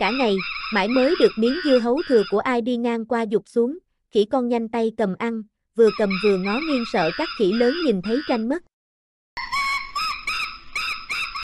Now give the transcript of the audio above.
Cả ngày, mãi mới được miếng dưa hấu thừa của ai đi ngang qua dục xuống, khỉ con nhanh tay cầm ăn, vừa cầm vừa ngó nghiêng sợ các khỉ lớn nhìn thấy tranh mất.